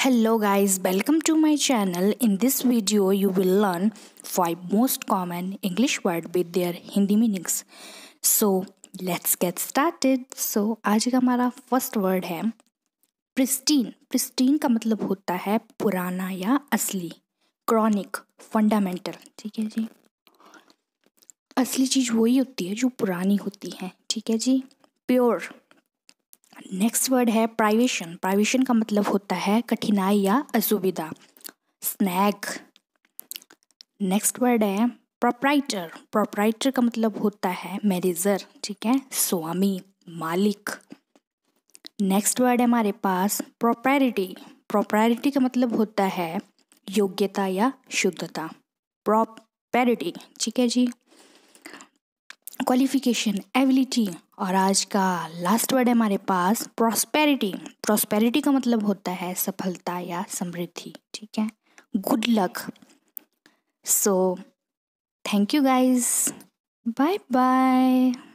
hello guys welcome to my channel in this video you will learn five most common english word with their hindi meanings so let's get started so आज का हमारा first word है pristine pristine का मतलब होता है पुराना या असली chronic fundamental ठीक है जी असली चीज़ वही होती है जो पुरानी होती है ठीक है जी प्योर नेक्स्ट वर्ड है प्राइवेशन प्राइवेशन का मतलब होता है कठिनाई या असुविधा स्नैक नेक्स्ट वर्ड है प्रोपराइटर प्रोपराइटर का मतलब होता है मैनेजर ठीक है स्वामी मालिक नेक्स्ट वर्ड है हमारे पास प्रोपैरिटी प्रोपैरिटी का मतलब होता है योग्यता या शुद्धता प्रोपेरिटी ठीक है जी क्वालिफिकेशन एबिलिटी और आज का लास्ट वर्ड है हमारे पास प्रॉस्पेरिटी प्रॉस्पेरिटी का मतलब होता है सफलता या समृद्धि ठीक है good luck so thank you guys bye bye